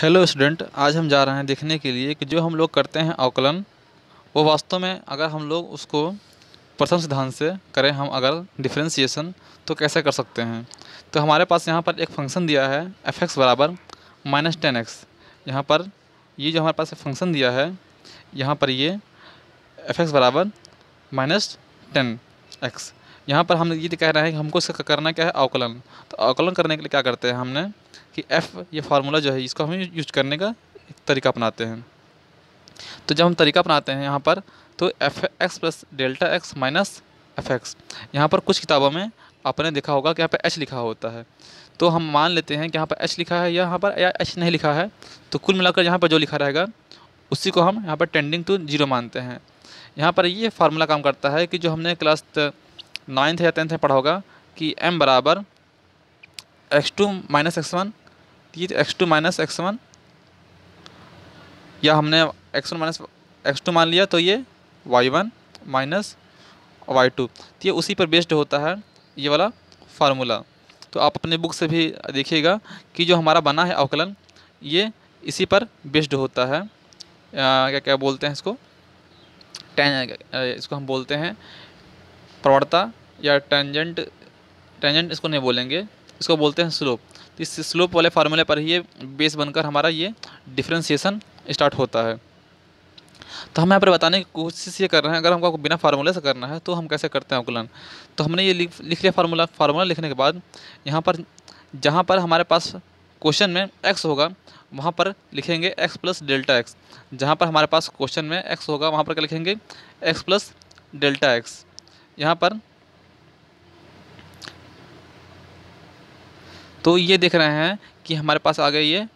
hello student आज हम जा रहे हैं देखने के लिए कि जो हम लोग करते हैं अवकलन वो वास्तव में अगर हम लोग उसको प्रथम सिद्धांत से करें हम अगर डिफ्रेंसीसन तो कैसे कर सकते हैं तो हमारे पास यहाँ पर एक फंक्शन दिया है एफ एक्स बराबर माइनस टेन एक्स यहाँ पर ये जो हमारे पास फंक्शन दिया है यहाँ पर ये एफ एक्स बराबर माइनस टेन एक्स यहाँ पर हम ये कह रहे हैं कि हमको इसका करना क्या है अवकलन तो अवकलन करने के लिए क्या करते हैं हमने कि एफ़ ये फार्मूला जो है इसको हम यूज करने का तरीका अपनाते हैं तो जब हम तरीका अपनाते हैं यहाँ पर तो F X plus delta X minus F X यहाँ पर कुछ किताबों में आपने देखा होगा कि यहाँ पर एच लिखा होता है तो हम मान लेते हैं कि यहाँ पर एच लिखा है या यहाँ पर या एच नहीं लिखा है तो कुल मिलाकर यहाँ पर जो लिखा रहेगा उसी को हम यहाँ पर टेंडिंग टू जीरो मानते हैं यहाँ पर ये फार्मूला काम करता है कि जो हमने क्लास नाइन्थ या टेंथ में पढ़ा होगा कि एम बराबर X two minus X one ये X two minus X one या हमने X one minus X two मान लिया तो ये Y one minus Y two तो ये उसी पर बेस्ड होता है ये वाला फार्मूला तो आप अपने बुक से भी देखिएगा कि जो हमारा बना है अवकलन ये इसी पर बेस्ड होता है आ, क्या क्या बोलते हैं इसको टें इसको हम बोलते हैं प्रवणता या टेंजेंट टेंजेंट इसको नहीं बोलेंगे इसको बोलते हैं स्लोप तो इस स्लोप वाले फार्मूले पर ही ये बेस बनकर हमारा ये डिफ्रेंसीसन स्टार्ट होता है तो हम यहाँ पर बताने की कोशिश ये कर रहे हैं अगर हमको बिना फार्मूले से करना है तो हम कैसे करते हैं अवकलन तो हमने ये लिख लिख लिया फार्मूला फार्मूला लिखने के बाद यहाँ पर जहाँ पर हमारे पास क्वेश्चन में एक्स होगा वहाँ पर लिखेंगे एक्स प्लस डेल्टा एक्स जहाँ पर हमारे पास क्वेश्चन में एक्स होगा वहाँ पर क्या लिखेंगे एक्स प्लस डेल्टा एक्स यहाँ पर तो ये देख रहे हैं कि हमारे पास आ गई ये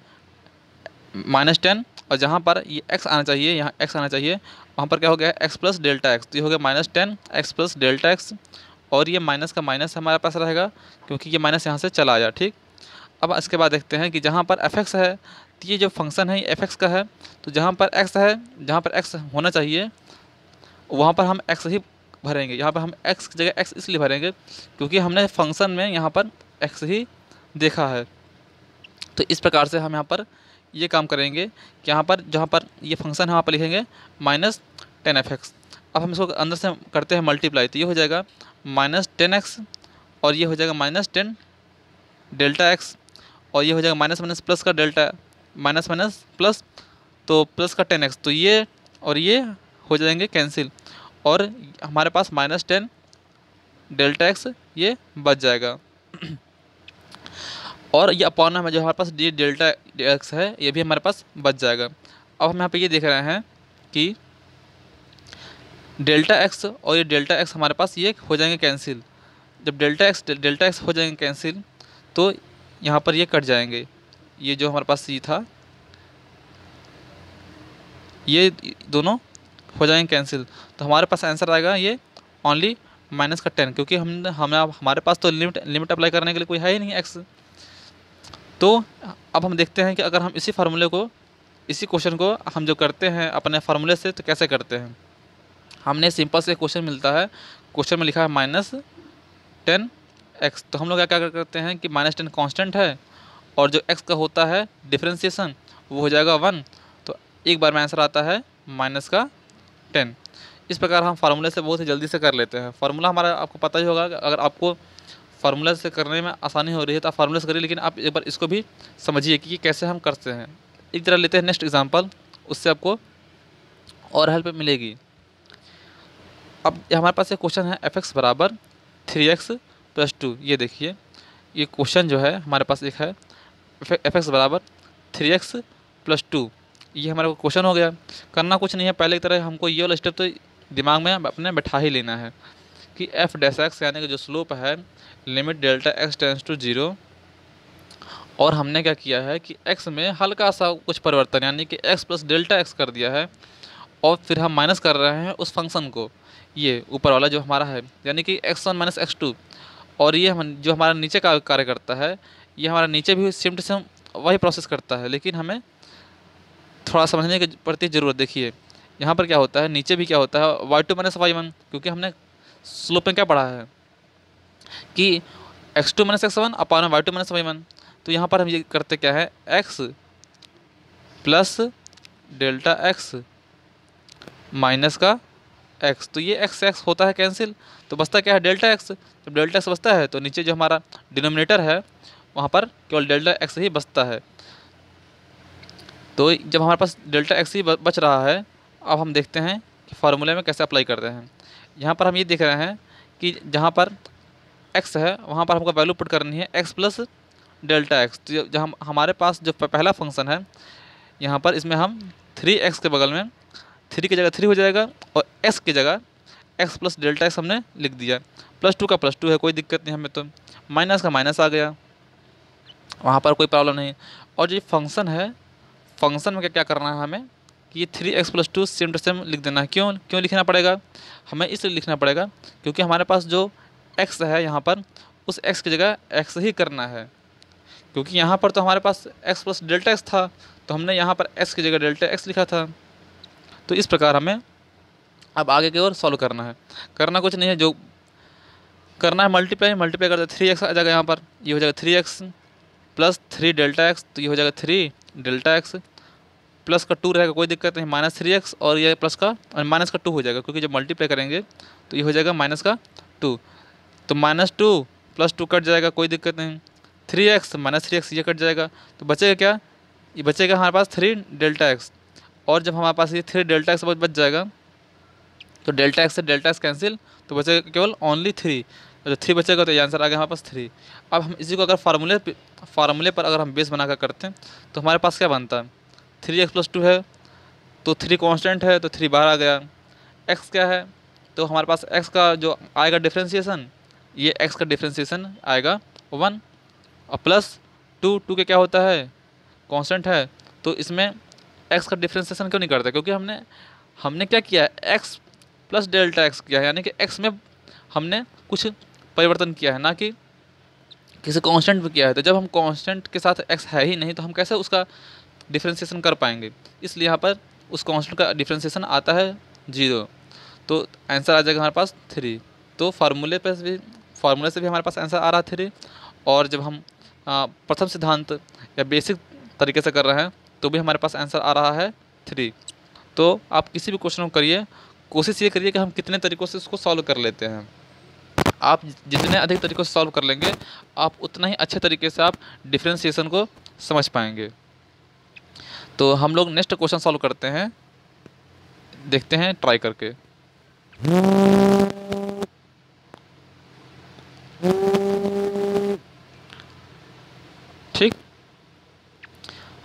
माइनस टेन और जहाँ पर ये एक्स आना चाहिए यहाँ एक्स आना चाहिए वहाँ पर क्या हो गया एक्स प्लस डेल्टा एक्स तो ये हो गया minus ten X plus delta X और ये माइनस का माइनस हमारे पास रहेगा क्योंकि ये माइनस यहाँ से चला आया ठीक अब इसके बाद देखते हैं कि जहाँ पर एफ एक्स है तो ये जो फंक्शन है ये एफ एक्स का है तो जहाँ पर एक्स है जहाँ पर एक्स होना चाहिए वहाँ पर हम एक्स ही भरेंगे यहाँ पर हम एक्स की जगह एक्स इसलिए भरेंगे क्योंकि हमने फंक्शन में यहाँ पर एक्स ही देखा है तो इस प्रकार से हम यहाँ पर ये काम करेंगे कि यहाँ पर जहाँ पर ये फंक्शन है वहाँ पर लिखेंगे माइनस टेन एफ एक्स अब हम इसको अंदर से करते हैं मल्टीप्लाई तो ये हो जाएगा माइनस टेन एक्स और ये हो जाएगा माइनस टेन डेल्टा एक्स और ये हो जाएगा माइनस माइनस प्लस का डेल्टा माइनस माइनस प्लस तो प्लस का टेन एक्स तो ये और ये हो जाएंगे कैंसिल और हमारे पास माइनस टेन डेल्टा एक्स ये बच जाएगा और ये अपॉन में जो हमारे पास डी डेल्टा एक्स है ये भी हमारे पास बच जाएगा अब हम यहाँ पे ये देख रहे हैं कि डेल्टा एक्स और ये डेल्टा एक्स हमारे पास ये हो जाएंगे कैंसिल जब डेल्टा एक्स डेल्टा एक्स हो जाएंगे कैंसिल तो यहाँ पर ये कट जाएंगे ये जो हमारे पास ये था ये दोनों हो जाएंगे कैंसिल तो हमारे पास आंसर आएगा ये ओनली माइनस का टेन क्योंकि हम हमें हमारे पास तो लिमिट लिमिट अप्लाई करने के लिए कोई है ही नहीं एक्स तो अब हम देखते हैं कि अगर हम इसी फार्मूले को इसी क्वेश्चन को हम जो करते हैं अपने फार्मूले से तो कैसे करते हैं हमने सिंपल से क्वेश्चन मिलता है क्वेश्चन में लिखा है माइनस टेन एक्स तो हम लोग क्या क्या करते हैं कि माइनस टेन कॉन्स्टेंट है और जो एक्स का होता है डिफ्रेंसीसन वो हो जाएगा वन तो एक बार में आंसर आता है माइनस का टेन इस प्रकार हम फार्मूले से बहुत ही जल्दी से कर लेते हैं फार्मूला हमारा आपको पता ही होगा अगर आपको फार्मूला से करने में आसानी हो रही है तो आप फार्मूला से करिए लेकिन आप एक बार इसको भी समझिए कि कैसे हम करते हैं एक तरह लेते हैं नेक्स्ट एग्जाम्पल उससे आपको और हेल्प मिलेगी अब हमारे पास एक क्वेश्चन है एफ एक्स बराबर थ्री एक्स प्लस टू ये देखिए ये क्वेश्चन जो है हमारे पास एक है एफ एक्स बराबर थ्री एक्स प्लस टू ये हमारा क्वेश्चन हो गया करना कुछ नहीं है पहले की तरह हमको ये वाला स्टेप तो दिमाग में अपने बैठा ही लेना है कि एफ डैश एक्स यानी कि जो स्लोप है limit delta X tends to zero और हमने क्या किया है कि एक्स में हल्का सा कुछ परिवर्तन यानी कि एक्स प्लस डेल्टा एक्स कर दिया है और फिर हम माइनस कर रहे हैं उस फंक्शन को ये ऊपर वाला जो हमारा है यानी कि X one minus X two और ये हम जो हमारा नीचे का कार्य करता है ये हमारा नीचे भी सेम टू वही प्रोसेस करता है लेकिन हमें थोड़ा समझने की प्रति ज़रूरत देखिए यहाँ पर क्या होता है नीचे भी क्या होता है Y two minus Y one क्योंकि हमने स्लोप में क्या पढ़ा है कि X two minus X one upon Y two minus Y one तो यहाँ पर हम ये करते क्या है X plus delta X minus का एक्स तो ये एक्स एक्स होता है कैंसिल तो बचता क्या है डेल्टा एक्स जब डेल्टा एक्स बचता है तो नीचे जो हमारा डिनोमिनेटर है वहाँ पर केवल डेल्टा एक्स ही बचता है तो जब हमारे पास डेल्टा एक्स ही बच रहा है अब हम देखते हैं कि फार्मूले में कैसे अप्लाई करते हैं यहाँ पर हम ये देख रहे हैं कि जहाँ पर एक्स है वहाँ पर हमको वैल्यू पुट करनी है एक्स प्लस डेल्टा एक्स तो जहाँ हमारे पास जो पहला फंक्शन है यहाँ पर इसमें हम थ्री एक्स के बगल में थ्री की जगह थ्री हो जाएगा और एक्स की जगह एक्स प्लस डेल्टा एक्स हमने लिख दिया प्लस टू का प्लस टू है कोई दिक्कत नहीं हमें तो माइनस का माइनस आ गया वहाँ पर कोई प्रॉब्लम नहीं और जो फंक्शन है फंक्शन में क्या क्या करना है हमें कि ये three X plus two same to same लिख देना है क्यों क्यों लिखना पड़ेगा हमें इसलिए लिखना पड़ेगा क्योंकि हमारे पास जो एक्स है यहाँ पर उस एक्स की जगह एक्स ही करना है क्योंकि यहाँ पर तो हमारे पास एक्स प्लस डेल्टा एक्स था तो हमने यहाँ पर एक्स की जगह डेल्टा एक्स लिखा था तो इस प्रकार हमें अब आगे की ओर सॉल्व करना है करना कुछ नहीं है जो करना है मल्टीप्लाई मल्टीप्लाई करते थ्री एक्स आ जाएगा यहाँ पर ये यह हो जाएगा three X plus three delta X तो ये हो जाएगा थ्री डेल्टा एक्स प्लस का टू रहेगा कोई दिक्कत नहीं माइनस थ्री एक्स और ये प्लस का और माइनस का टू हो जाएगा क्योंकि जब मल्टीप्लाई करेंगे तो ये हो जाएगा माइनस का टू तो minus two plus two cut जाएगा कोई दिक्कत नहीं three X minus three X ये कट जाएगा तो बचेगा क्या ये बचेगा हमारे पास थ्री डेल्टा एक्स और जब हमारे पास ये थ्री डेल्टा एक्स बच जाएगा तो डेल्टा एक्स से डेल्टा एक्स कैंसिल तो बचेगा केवल ओनली थ्री जो थ्री बचेगा तो ये आंसर आ गया हमारे पास थ्री अब हम इसी को अगर फार्मूले फार्मूले पर अगर हम बेस बनाकर करते हैं तो हमारे पास क्या बनता है थ्री एक्स प्लस टू है तो थ्री कांस्टेंट है तो थ्री बाहर आ गया एक्स क्या है तो हमारे पास एक्स का जो आएगा डिफ्रेंसीसन ये एक्स का डिफ्रेंसीसन आएगा वन और प्लस टू टू के क्या होता है कॉन्स्टेंट है तो इसमें एक्स का डिफ्रेंसीसन क्यों नहीं करता क्योंकि हमने हमने क्या किया है एक्स प्लस डेल्टा एक्स किया है यानी कि एक्स में हमने कुछ परिवर्तन किया है ना कि किसी कांस्टेंट में किया है तो जब हम कांस्टेंट के साथ एक्स है ही नहीं तो हम कैसे उसका डिफ्रेंसीसन कर पाएंगे इसलिए यहाँ पर उस कॉन्स्टेंट का डिफ्रेंसीसन आता है जीरो तो आंसर आ जाएगा हमारे पास थ्री तो फार्मूले पर भी फार्मूले से भी हमारे पास आंसर आ रहा थ्री और जब हम प्रथम सिद्धांत या बेसिक तरीके से कर रहे हैं तो भी हमारे पास आंसर आ रहा है थ्री तो आप किसी भी क्वेश्चन को करिए कोशिश ये करिए कि हम कितने तरीक़ों से उसको सॉल्व कर लेते हैं आप जितने अधिक तरीक़ों से सॉल्व कर लेंगे आप उतना ही अच्छे तरीके से आप डिफ्रेंसीसन को समझ पाएंगे तो हम लोग नेक्स्ट क्वेश्चन सॉल्व करते हैं देखते हैं ट्राई करके ठीक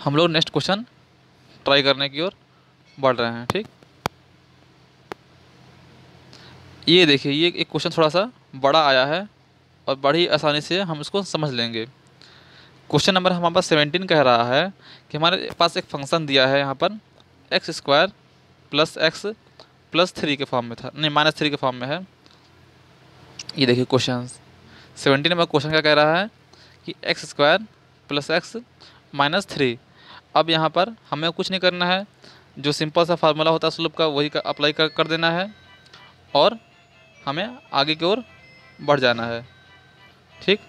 हम लोग नेक्स्ट क्वेश्चन ट्राई करने की ओर बढ़ रहे हैं ठीक ये देखिए ये एक क्वेश्चन थोड़ा सा बड़ा आया है और बड़ी आसानी से हम इसको समझ लेंगे क्वेश्चन नंबर हमारे पास सेवेंटीन कह रहा है कि हमारे पास एक फंक्शन दिया है यहाँ पर X square plus X plus three के फॉर्म में था नहीं माइनस थ्री के फॉर्म में है ये देखिए क्वेश्चन सेवेंटीन नंबर क्वेश्चन क्या कह रहा है कि X square plus X minus three अब यहाँ पर हमें कुछ नहीं करना है जो सिंपल सा फार्मूला होता है स्लोप का वही का अप्लाई कर, कर देना है और हमें आगे की ओर बढ़ जाना है ठीक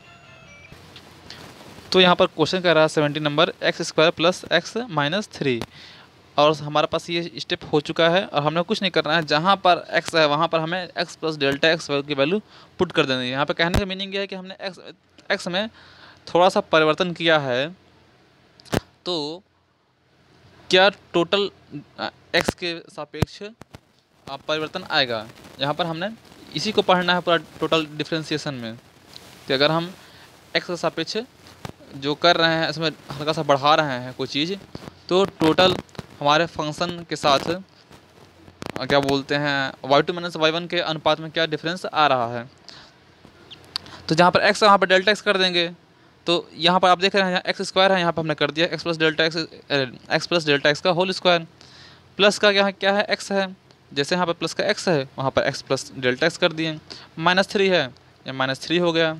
तो यहाँ पर क्वेश्चन कह रहा है seventy number X square plus X minus three और हमारे पास ये स्टेप हो चुका है और हमने कुछ नहीं करना है जहाँ पर एक्स है वहाँ पर हमें एक्स प्लस डेल्टा एक्स की वैल्यू पुट कर देनी है यहाँ पर कहने का मीनिंग ये है कि हमने एक्स एक्स में थोड़ा सा परिवर्तन किया है तो क्या टोटल एक्स के सापेक्ष परिवर्तन आएगा यहाँ पर हमने इसी को पढ़ना है पूरा टोटल डिफ्रेंसीसन में कि अगर हम एक्स के सापेक्ष जो कर रहे हैं इसमें हल्का सा बढ़ा रहे हैं कोई चीज़ तो टोटल हमारे फंक्शन के साथ क्या बोलते हैं Y two minus Y one के अनुपात में क्या डिफरेंस आ रहा है तो जहाँ पर एक्स वहाँ पर डेल्टा एक्स कर देंगे तो यहाँ पर आप देख रहे हैं यहाँ एक्स स्क्वायर है यहाँ पर हमने कर दिया X plus delta X X plus delta X का होल स्क्वायर प्लस का यहाँ क्या है एक्स है जैसे यहाँ पर प्लस का एक्स है वहाँ पर एक्स प्लस डेल्टा एक्स कर दिए माइनस थ्री है या माइनस थ्री हो गया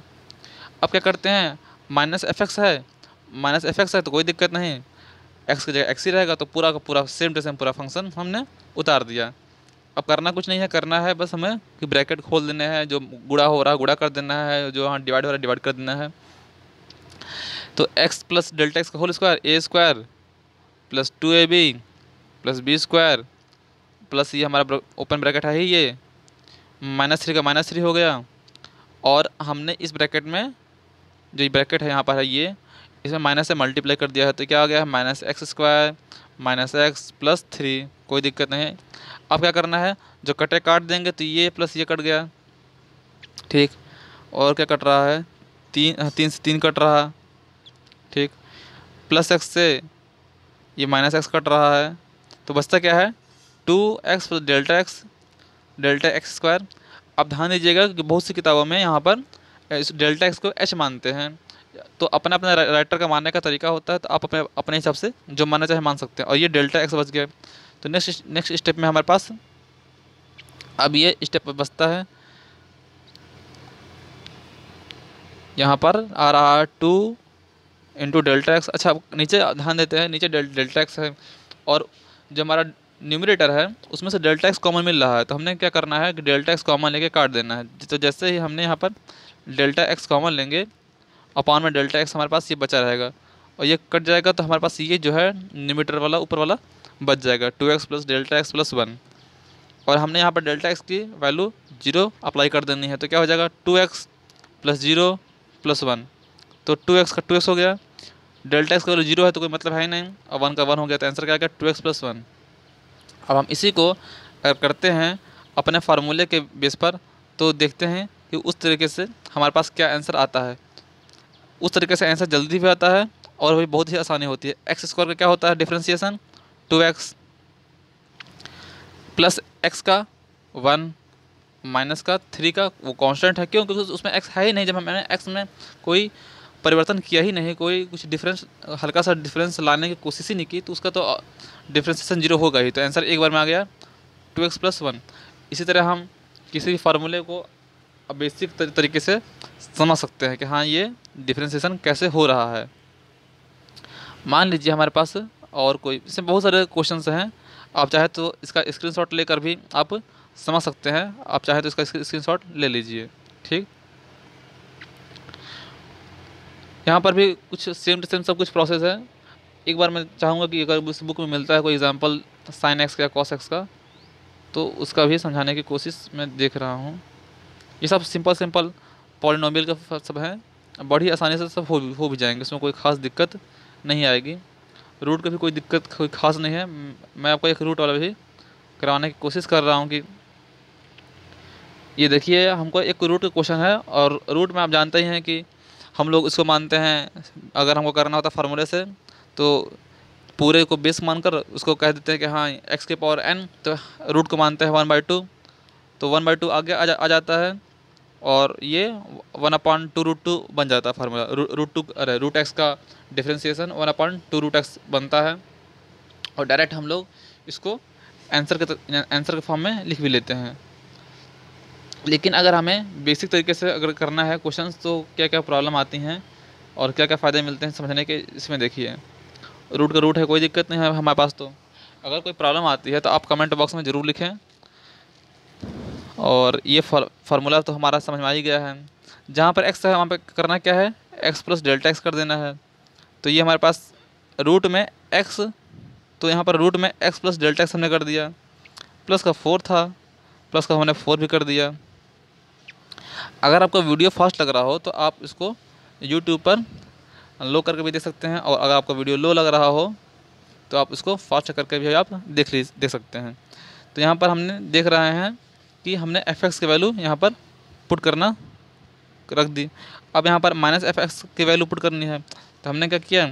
अब क्या करते हैं माइनस एफ एक्स है माइनस एफ एक्स है तो कोई दिक्कत नहीं एक्स की जगह एक्स ही रहेगा तो पूरा का पूरा सेम टू सेम पूरा फंक्शन हमने उतार दिया अब करना कुछ नहीं है करना है बस हमें कि ब्रैकेट खोल देना है जो गुड़ा हो रहा है गुड़ा कर देना है जो हाँ डिवाइड हो रहा है डिवाइड कर देना है तो एक्स प्लस डेल्टा एक्स का whole square A square plus two A B plus B square plus ये हमारा ओपन ब्रैकेट है ही ये माइनस थ्री का माइनस थ्री हो गया और हमने इस ब्रैकेट में जो ब्रैकेट है यहाँ पर है ये इसमें माइनस से मल्टीप्लाई कर दिया है तो क्या आ गया है minus X square minus X plus three कोई दिक्कत नहीं अब क्या करना है जो कटे काट देंगे तो ये प्लस ये कट गया ठीक और क्या कट रहा है तीन हाँ, तीन से तीन कट रहा ठीक प्लस एक्स से ये माइनस एक्स कट रहा है तो बचता क्या है two X plus delta X delta X square आप ध्यान दीजिएगा कि बहुत सी किताबों में यहाँ पर डेल्टा एक्स को एच मानते हैं तो अपना अपना राइटर का मानने का तरीका होता है तो आप अपने अपने हिसाब से जो मानना चाहे मान सकते हैं और ये डेल्टा एक्स बच गया तो नेक्स्ट नेक्स्ट स्टेप में हमारे पास अब ये स्टेप बचता है यहाँ पर R R two into delta X अच्छा नीचे ध्यान देते हैं नीचे डेल, डेल्टा एक्स है और जो हमारा न्यूमिनेटर है उसमें से डेल्टा एक्स कॉमन मिल रहा है तो हमने क्या करना है कि डेल्टा एक्स कॉमन लेके काट देना है तो जैसे ही हमने यहाँ पर डेल्टा एक्स कॉमन लेंगे अपान में डेल्टा एक्स हमारे पास ये बचा रहेगा और ये कट जाएगा तो हमारे पास ये जो है निमीटर वाला ऊपर वाला बच जाएगा two X plus delta X plus one और हमने यहाँ पर डेल्टा एक्स की वैल्यू जीरो अप्लाई कर देनी है तो क्या हो जाएगा two X plus zero plus one तो टू एक्स का टू एक्स हो गया डेल्टा एक्स का वैल्यू जीरो है तो कोई मतलब है ही नहीं और वन का वन हो गया तो आंसर क्या आ गया टू एक्स प्लस वन अब हम इसी को अगर करते हैं अपने फार्मूले के बेस पर तो देखते हैं कि उस तरीके से हमारे पास क्या आंसर आता है उस तरीके से आंसर जल्दी भी आता है और भी बहुत ही आसानी होती है एक्स स्क्वायर का क्या होता है differentiation two X plus X का वन माइनस का थ्री का वो कांस्टेंट है क्यों क्योंकि उसमें एक्स है ही नहीं जब मैंने एक्स में कोई परिवर्तन किया ही नहीं कोई कुछ डिफरेंस हल्का सा डिफरेंस लाने की कोशिश ही नहीं की तो उसका तो डिफ्रेंसेशन जीरो होगा ही तो आंसर एक बार में आ गया टू एक्स प्लस वन इसी तरह हम किसी भी फार्मूले को अब बेसिक तरीके से समझ सकते हैं कि हाँ ये डिफ्रेंसीसन कैसे हो रहा है मान लीजिए हमारे पास और कोई इसमें बहुत सारे क्वेश्चन हैं आप चाहे तो इसका स्क्रीन लेकर भी आप समझ सकते हैं आप चाहे तो इसका स्क्रीन ले लीजिए ठीक यहाँ पर भी कुछ सेम टू सेम सब कुछ प्रोसेस है एक बार मैं चाहूँगा कि अगर उस बुक में मिलता है कोई एग्जांपल साइन एक्स का कॉस एक्स का तो उसका भी समझाने की कोशिश मैं देख रहा हूँ ये सब सिंपल सिंपल पॉलिनोमियल का सब है बड़ी आसानी से सब हो हो भी जाएंगे इसमें कोई ख़ास दिक्कत नहीं आएगी रूट का भी कोई दिक्कत कोई ख़ास नहीं है मैं आपको एक रूट वाला भी कराने की कोशिश कर रहा हूँ कि ये देखिए हमको एक रूट का क्वेश्चन है और रूट में आप जानते ही हैं कि हम लोग इसको मानते हैं अगर हमको करना होता फार्मूले से तो पूरे को बेस मानकर उसको कह देते हैं कि हाँ एक्स के पावर एन तो रूट को मानते हैं वन बाई टू तो वन बाई टू आगे आ, जा, आ जाता है और ये one upon two root two बन जाता है फार्मूला रूट टू अरे रूट एक्स का differentiation one upon two root X बनता है और डायरेक्ट हम लोग इसको आंसर के आंसर के फॉर्म में लिख भी लेते हैं लेकिन अगर हमें बेसिक तरीके से अगर करना है क्वेश्चन तो क्या क्या प्रॉब्लम आती हैं और क्या क्या फ़ायदे मिलते हैं समझने के इसमें देखिए रूट का रूट है कोई दिक्कत नहीं है हमारे पास तो अगर कोई प्रॉब्लम आती है तो आप कमेंट बॉक्स में ज़रूर लिखें और ये फार्मूला तो हमारा समझ में आ ही गया है जहाँ पर एक्स है वहाँ पर करना क्या है एक्स प्लस डेल्टा एक्स कर देना है तो ये हमारे पास रूट में एक्स तो यहाँ पर रूट में एक्स प्लस डेल्टा एक्स हमने कर दिया प्लस का फोर था प्लस का हमने फोर भी कर दिया अगर आपका वीडियो फास्ट लग रहा हो तो आप इसको यूट्यूब पर लो करके भी देख सकते हैं और अगर आपका वीडियो लो लग रहा हो तो आप इसको फास्ट करके भी आप देख ली देख सकते हैं तो यहाँ पर हमने देख रहे हैं कि हमने एफ एक्स की वैल्यू यहाँ पर पुट करना रख दी अब यहाँ पर माइनस एफ एक्स की वैल्यू पुट करनी है तो हमने क्या किया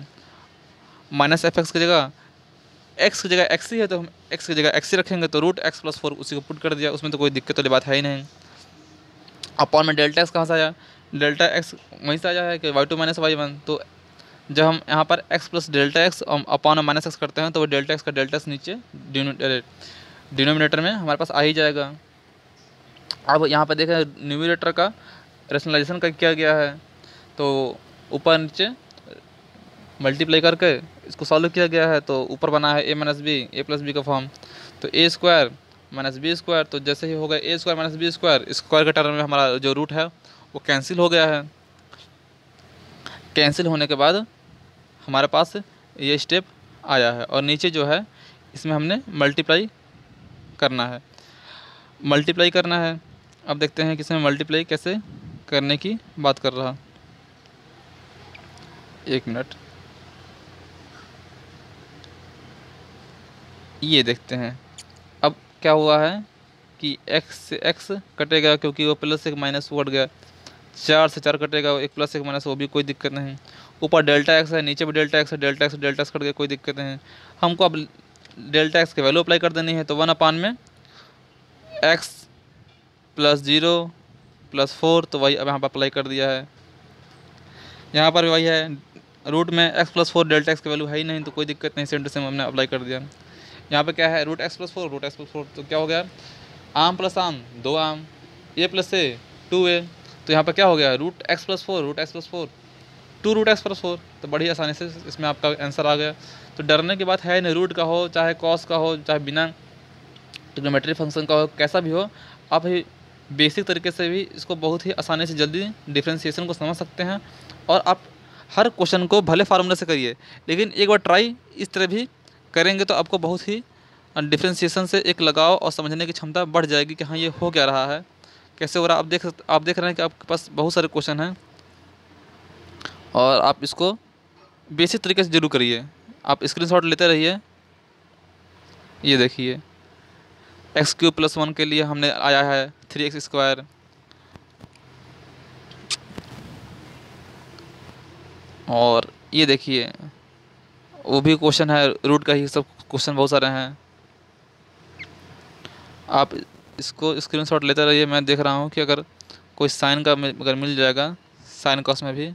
माइनस एफ एक्स की जगह एक्स की जगह एक्स ही है तो हम एक्स की जगह एक्स ही रखेंगे तो रूट एक्स प्लस फोर उसी को पुट कर दिया उसमें तो कोई दिक्कत वाली बात है ही नहीं अपॉन में डेल्टा एक्स कहाँ से आया डेल्टा एक्स वहीं से आया है कि Y two minus Y one तो जब हम यहाँ पर X plus delta X upon में माइनस एक्स करते हैं तो वो डेल्टा एक्स का डेल्टा एक्स नीचे डिनोमिनेटर में हमारे पास आ ही जाएगा अब यहाँ पर देखें न्यूमिनेटर का रेशनलाइजेशन का किया गया है तो ऊपर नीचे मल्टीप्लाई करके इसको सॉल्व किया गया है तो ऊपर बना है A minus B A plus B का फॉर्म तो A square minus B square तो जैसे ही होगा A square minus B square square के टर्म में हमारा जो रूट है वो कैंसिल हो गया है कैंसिल होने के बाद हमारे पास ये स्टेप आया है और नीचे जो है इसमें हमने मल्टीप्लाई करना है मल्टीप्लाई करना है अब देखते हैं कि इसमें मल्टीप्लाई कैसे करने की बात कर रहा एक मिनट ये देखते हैं अब क्या हुआ है कि x से x कटेगा क्योंकि वो प्लस एक माइनस वो कट गया चार से चार कटेगा एक प्लस एक माइनस वो भी कोई दिक्कत नहीं ऊपर डेल्टा एक्स है नीचे भी डेल्टा एक्स है delta X delta X cut गया कोई दिक्कत नहीं हमको अब डेल्टा एक्स की वैल्यू अप्लाई कर देनी है तो वन अपान में X plus zero plus four तो वही अब यहाँ पर अप्लाई कर दिया है यहाँ पर भी वही है रूट में X plus four delta X की वैल्यू है ही नहीं तो कोई दिक्कत नहीं सेंटर से सेम हमने अप्लाई कर दिया यहाँ पर क्या है root X plus four root X plus four तो क्या हो गया आम प्लस आम दो आम ए प्लस ए टू ए तो यहाँ पर क्या हो गया root X plus four root X plus four two root X plus four तो बड़ी आसानी से इसमें आपका आंसर आ गया तो डरने की बात है नहीं रूट का हो चाहे कॉस का हो चाहे बिना ट्रिग्नोमेट्री फंक्शन का हो कैसा भी हो आप ही बेसिक तरीके से भी इसको बहुत ही आसानी से जल्दी डिफ्रेंसीसन को समझ सकते हैं और आप हर क्वेश्चन को भले फ़ार्मूले से करिए लेकिन एक बार ट्राई इस तरह भी करेंगे तो आपको बहुत ही डिफ्रेंसीसन से एक लगाव और समझने की क्षमता बढ़ जाएगी कि हाँ ये हो क्या रहा है कैसे हो रहा है आप देख आप देख रहे हैं कि आपके पास बहुत सारे क्वेश्चन हैं और आप इसको बेसिक तरीके से जरूर करिए आप स्क्रीनशॉट लेते रहिए ये देखिए एक्स क्यूब प्लस वन के लिए हमने आया है थ्री एक्स स्क्वायर और ये देखिए वो भी क्वेश्चन है रूट का ही सब क्वेश्चन बहुत सारे हैं आप इसको स्क्रीनशॉट लेते रहिए मैं देख रहा हूँ कि अगर कोई साइन का अगर मिल जाएगा साइन कॉस में भी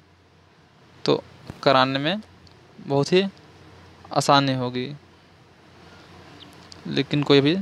तो कराने में बहुत ही आसानी होगी लेकिन कोई भी